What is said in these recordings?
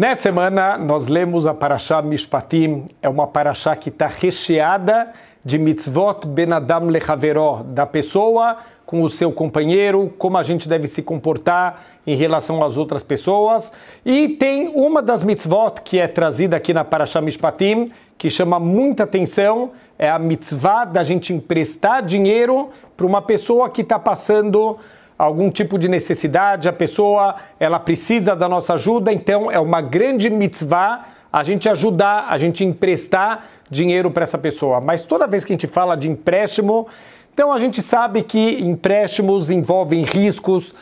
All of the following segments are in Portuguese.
Nessa semana, nós lemos a Parashá Mishpatim, é uma Parashá que está recheada de mitzvot ben adam lechaveró, da pessoa com o seu companheiro, como a gente deve se comportar em relação às outras pessoas. E tem uma das mitzvot que é trazida aqui na Parashá Mishpatim, que chama muita atenção, é a mitzvah da gente emprestar dinheiro para uma pessoa que está passando algum tipo de necessidade, a pessoa ela precisa da nossa ajuda, então é uma grande mitzvah a gente ajudar, a gente emprestar dinheiro para essa pessoa. Mas toda vez que a gente fala de empréstimo, então a gente sabe que empréstimos envolvem riscos,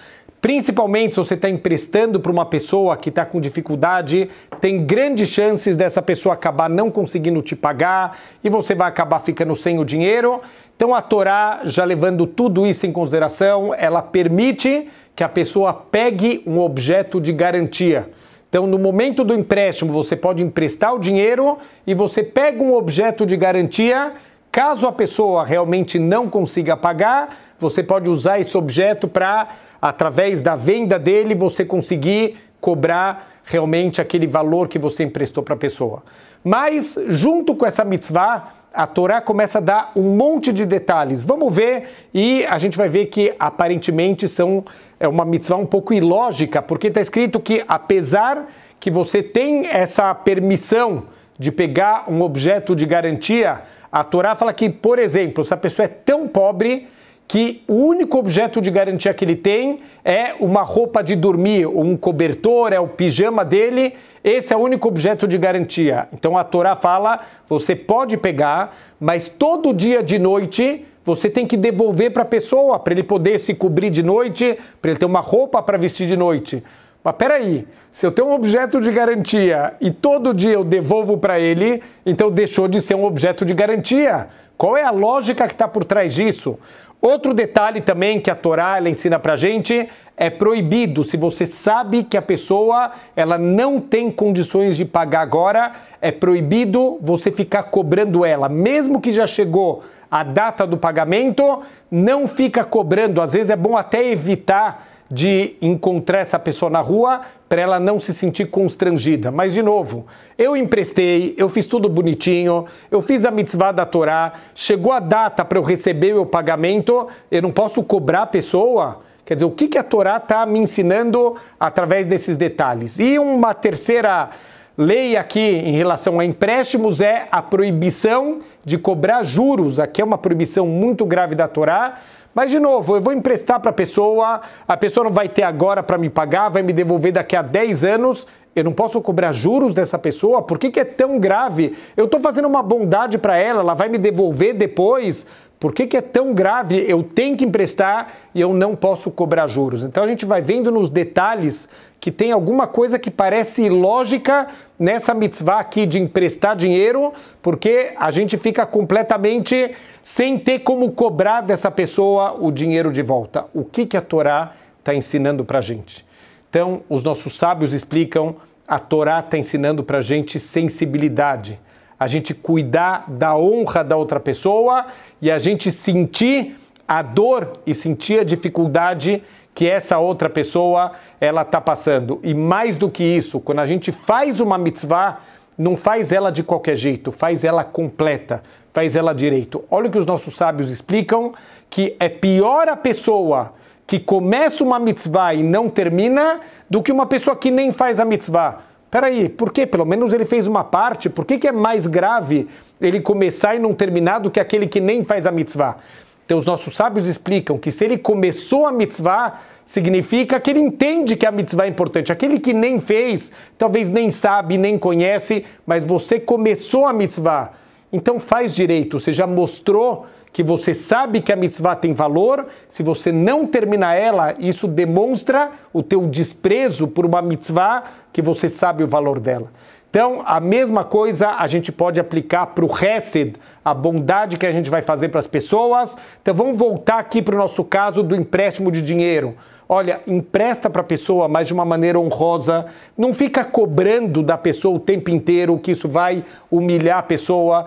Principalmente se você está emprestando para uma pessoa que está com dificuldade, tem grandes chances dessa pessoa acabar não conseguindo te pagar e você vai acabar ficando sem o dinheiro. Então a Torá, já levando tudo isso em consideração, ela permite que a pessoa pegue um objeto de garantia. Então, no momento do empréstimo, você pode emprestar o dinheiro e você pega um objeto de garantia Caso a pessoa realmente não consiga pagar, você pode usar esse objeto para, através da venda dele, você conseguir cobrar realmente aquele valor que você emprestou para a pessoa. Mas, junto com essa mitzvah, a Torá começa a dar um monte de detalhes. Vamos ver e a gente vai ver que aparentemente são, é uma mitzvah um pouco ilógica, porque está escrito que, apesar que você tem essa permissão de pegar um objeto de garantia, a Torá fala que, por exemplo, se a pessoa é tão pobre que o único objeto de garantia que ele tem é uma roupa de dormir, um cobertor, é o pijama dele, esse é o único objeto de garantia. Então a Torá fala: você pode pegar, mas todo dia de noite você tem que devolver para a pessoa, para ele poder se cobrir de noite, para ele ter uma roupa para vestir de noite. Mas peraí, se eu tenho um objeto de garantia e todo dia eu devolvo para ele, então deixou de ser um objeto de garantia. Qual é a lógica que está por trás disso? Outro detalhe também que a Torá ela ensina para gente é proibido. Se você sabe que a pessoa ela não tem condições de pagar agora, é proibido você ficar cobrando ela, mesmo que já chegou a data do pagamento, não fica cobrando. Às vezes é bom até evitar de encontrar essa pessoa na rua para ela não se sentir constrangida. Mas, de novo, eu emprestei, eu fiz tudo bonitinho, eu fiz a mitzvah da Torá, chegou a data para eu receber meu pagamento, eu não posso cobrar a pessoa? Quer dizer, o que, que a Torá está me ensinando através desses detalhes? E uma terceira Lei aqui em relação a empréstimos é a proibição de cobrar juros. Aqui é uma proibição muito grave da Torá. Mas, de novo, eu vou emprestar para a pessoa, a pessoa não vai ter agora para me pagar, vai me devolver daqui a 10 anos. Eu não posso cobrar juros dessa pessoa? Por que, que é tão grave? Eu estou fazendo uma bondade para ela, ela vai me devolver depois? Por que, que é tão grave? Eu tenho que emprestar e eu não posso cobrar juros. Então a gente vai vendo nos detalhes que tem alguma coisa que parece lógica nessa mitzvah aqui de emprestar dinheiro, porque a gente fica completamente sem ter como cobrar dessa pessoa o dinheiro de volta. O que, que a Torá está ensinando para a gente? Então, os nossos sábios explicam, a Torá está ensinando para a gente sensibilidade a gente cuidar da honra da outra pessoa e a gente sentir a dor e sentir a dificuldade que essa outra pessoa ela está passando. E mais do que isso, quando a gente faz uma mitzvah, não faz ela de qualquer jeito, faz ela completa, faz ela direito. Olha o que os nossos sábios explicam, que é pior a pessoa que começa uma mitzvah e não termina do que uma pessoa que nem faz a mitzvah. Peraí, por que? Pelo menos ele fez uma parte. Por que, que é mais grave ele começar e não terminar do que aquele que nem faz a mitzvah? Então, os nossos sábios explicam que se ele começou a mitzvah, significa que ele entende que a mitzvah é importante. Aquele que nem fez, talvez nem sabe, nem conhece, mas você começou a mitzvah. Então, faz direito, você já mostrou que você sabe que a mitzvah tem valor, se você não termina ela, isso demonstra o teu desprezo por uma mitzvah que você sabe o valor dela. Então, a mesma coisa a gente pode aplicar para o Hesed, a bondade que a gente vai fazer para as pessoas. Então, vamos voltar aqui para o nosso caso do empréstimo de dinheiro olha, empresta para a pessoa, mas de uma maneira honrosa. Não fica cobrando da pessoa o tempo inteiro que isso vai humilhar a pessoa.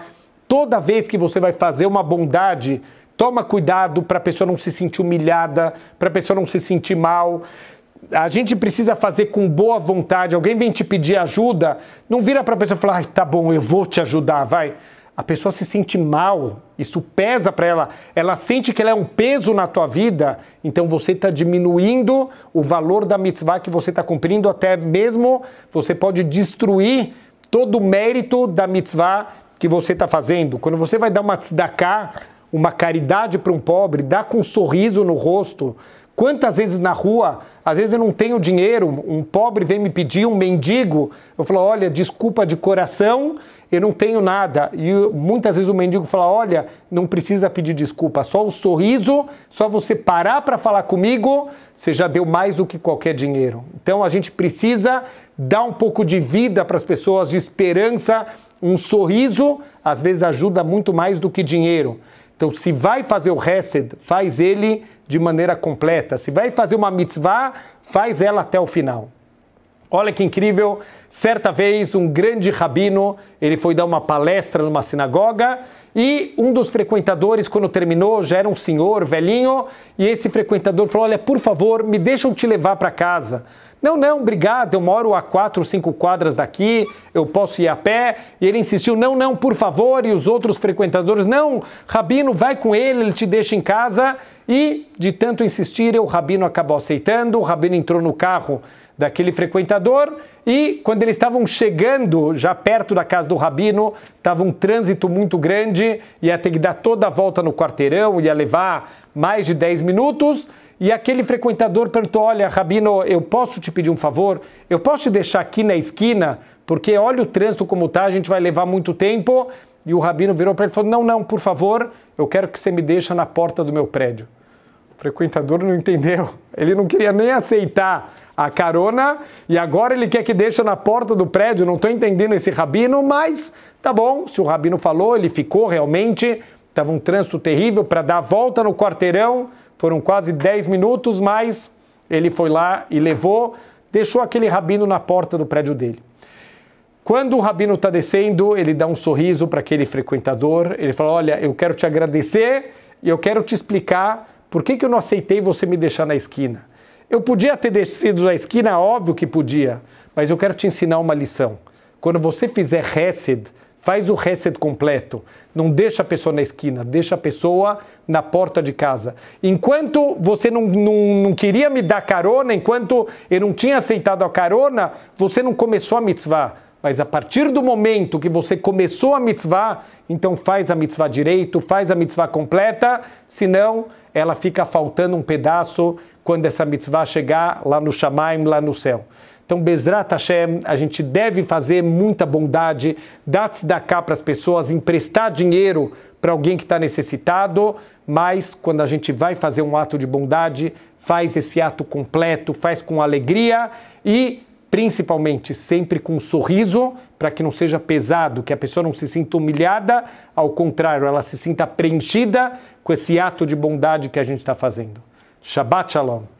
Toda vez que você vai fazer uma bondade, toma cuidado para a pessoa não se sentir humilhada, para a pessoa não se sentir mal. A gente precisa fazer com boa vontade. Alguém vem te pedir ajuda, não vira para a pessoa e fala: tá bom, eu vou te ajudar, vai. A pessoa se sente mal, isso pesa para ela, ela sente que ela é um peso na tua vida, então você está diminuindo o valor da mitzvah que você está cumprindo, até mesmo você pode destruir todo o mérito da mitzvah que você está fazendo, quando você vai dar uma tzedakah, uma caridade para um pobre, dá com um sorriso no rosto, Quantas vezes na rua, às vezes eu não tenho dinheiro, um pobre vem me pedir, um mendigo, eu falo, olha, desculpa de coração, eu não tenho nada. E muitas vezes o mendigo fala, olha, não precisa pedir desculpa, só o um sorriso, só você parar para falar comigo, você já deu mais do que qualquer dinheiro. Então a gente precisa dar um pouco de vida para as pessoas, de esperança, um sorriso, às vezes ajuda muito mais do que dinheiro. Então, se vai fazer o Hesed, faz ele de maneira completa. Se vai fazer uma mitzvah, faz ela até o final. Olha que incrível, certa vez um grande rabino, ele foi dar uma palestra numa sinagoga e um dos frequentadores, quando terminou, já era um senhor velhinho, e esse frequentador falou: Olha, por favor, me deixam te levar para casa. Não, não, obrigado, eu moro a quatro, cinco quadras daqui, eu posso ir a pé. E ele insistiu, não, não, por favor. E os outros frequentadores, não, Rabino, vai com ele, ele te deixa em casa. E, de tanto insistir, o Rabino acabou aceitando. O Rabino entrou no carro daquele frequentador. E, quando eles estavam chegando, já perto da casa do Rabino, estava um trânsito muito grande, ia ter que dar toda a volta no quarteirão, ia levar mais de 10 minutos. E aquele frequentador perguntou: Olha, Rabino, eu posso te pedir um favor? Eu posso te deixar aqui na esquina? Porque olha o trânsito como está, a gente vai levar muito tempo. E o Rabino virou para ele e falou: Não, não, por favor, eu quero que você me deixe na porta do meu prédio. O frequentador não entendeu. Ele não queria nem aceitar a carona e agora ele quer que deixa na porta do prédio. Não estou entendendo esse rabino, mas tá bom. Se o rabino falou, ele ficou realmente. Estava um trânsito terrível para dar a volta no quarteirão. Foram quase 10 minutos, mas ele foi lá e levou, deixou aquele rabino na porta do prédio dele. Quando o rabino está descendo, ele dá um sorriso para aquele frequentador. Ele fala: Olha, eu quero te agradecer e eu quero te explicar por que, que eu não aceitei você me deixar na esquina. Eu podia ter descido na esquina, óbvio que podia, mas eu quero te ensinar uma lição. Quando você fizer Hesed, Faz o reset completo. Não deixa a pessoa na esquina, deixa a pessoa na porta de casa. Enquanto você não, não, não queria me dar carona, enquanto eu não tinha aceitado a carona, você não começou a mitzvah. Mas a partir do momento que você começou a mitzvah, então faz a mitzvah direito, faz a mitzvah completa, senão ela fica faltando um pedaço quando essa mitzvah chegar lá no Shamaim, lá no céu. Então, Bezrat Hashem, a gente deve fazer muita bondade, dar cá para as pessoas, emprestar dinheiro para alguém que está necessitado, mas quando a gente vai fazer um ato de bondade, faz esse ato completo, faz com alegria e principalmente sempre com um sorriso, para que não seja pesado, que a pessoa não se sinta humilhada, ao contrário, ela se sinta preenchida com esse ato de bondade que a gente está fazendo. Shabbat Shalom.